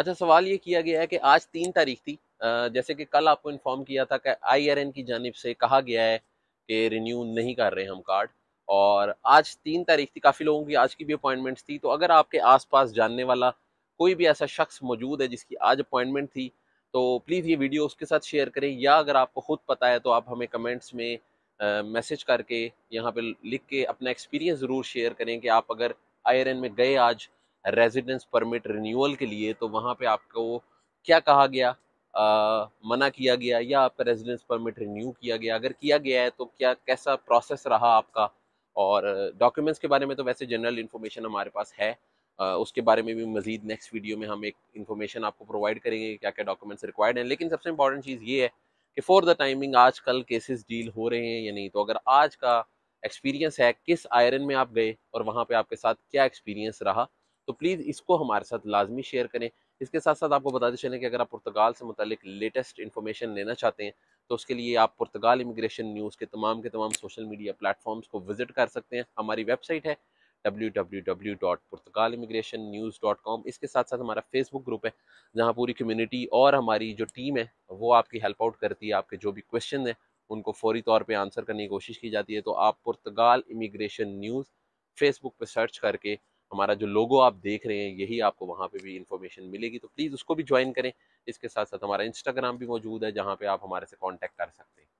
अच्छा सवाल ये किया गया है कि आज तीन तारीख थी जैसे कि कल आपको इन्फॉर्म किया था कि आई की जानब से कहा गया है कि रिन्यू नहीं कर रहे हम कार्ड और आज तीन तारीख थी काफ़ी लोगों की आज की भी अपॉइंटमेंट्स थी तो अगर आपके आसपास जानने वाला कोई भी ऐसा शख्स मौजूद है जिसकी आज अपॉइंटमेंट थी तो प्लीज़ ये वीडियो उसके साथ शेयर करें या अगर आपको ख़ुद पता है तो आप हमें कमेंट्स में मैसेज करके यहाँ पे लिख के अपना एक्सपीरियंस ज़रूर शेयर करें कि आप अगर आई में गए आज रेजिडेंस परमिट रिन्यूअल के लिए तो वहाँ पे आपको क्या कहा गया आ, मना किया गया या आपका रेजिडेंस परमिट रिन्यू किया गया अगर किया गया है तो क्या कैसा प्रोसेस रहा आपका और डॉक्यूमेंट्स के बारे में तो वैसे जनरल इन्फॉर्मेशन हमारे पास है आ, उसके बारे में भी मजीद नेक्स्ट वीडियो में हम एक इन्फॉर्मेशन आपको प्रोवाइड करेंगे क्या क्या डॉक्यूमेंट्स रिक्वायर्ड हैं लेकिन सबसे इंपॉर्टेंट चीज़ ये है कि फॉर द टाइमिंग आज कल केसेस डील हो रहे हैं या नहीं तो अगर आज का एक्सपीरियंस है किस आयरन में आप गए और वहाँ पर आपके साथ क्या एक्सपीरियंस रहा तो प्लीज़ इसको हमारे साथ लाजमी शेयर करें इसके साथ साथ आपको बताते चलें कि अगर आप पुर्तगाल से मतलब लेटेस्ट इन्फॉर्मेशन लेना चाहते हैं तो उसके लिए आप पुर्तगाल इमिग्रेशन न्यूज़ के तमाम के तमाम सोशल मीडिया प्लेटफॉर्म्स को विजिट कर सकते हैं हमारी वेबसाइट है कॉम इसके साथ साथ हमारा फेसबुक ग्रुप है जहाँ पूरी कम्यूनिटी और हमारी जो टीम है वो आपकी हेल्प आउट करती है आपके जो भी क्वेश्चन हैं उनको फौरी तौर पे आंसर करने की कोशिश की जाती है तो आप पुर्तगाल इमिग्रेशन न्यूज़ फेसबुक पे सर्च करके हमारा जो लोगो आप देख रहे हैं यही आपको वहाँ पे भी इन्फॉर्मेशन मिलेगी तो प्लीज़ उसको भी ज्वाइन करें इसके साथ साथ हमारा इंस्टाग्राम भी मौजूद है जहाँ पे आप हमारे से कांटेक्ट कर सकते हैं